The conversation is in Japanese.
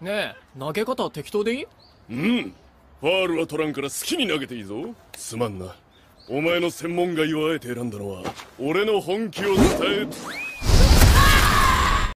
ねえ投げ方は適当でいいうんファールは取らんから好きに投げていいぞすまんなお前の専門外をあえて選んだのは俺の本気を伝え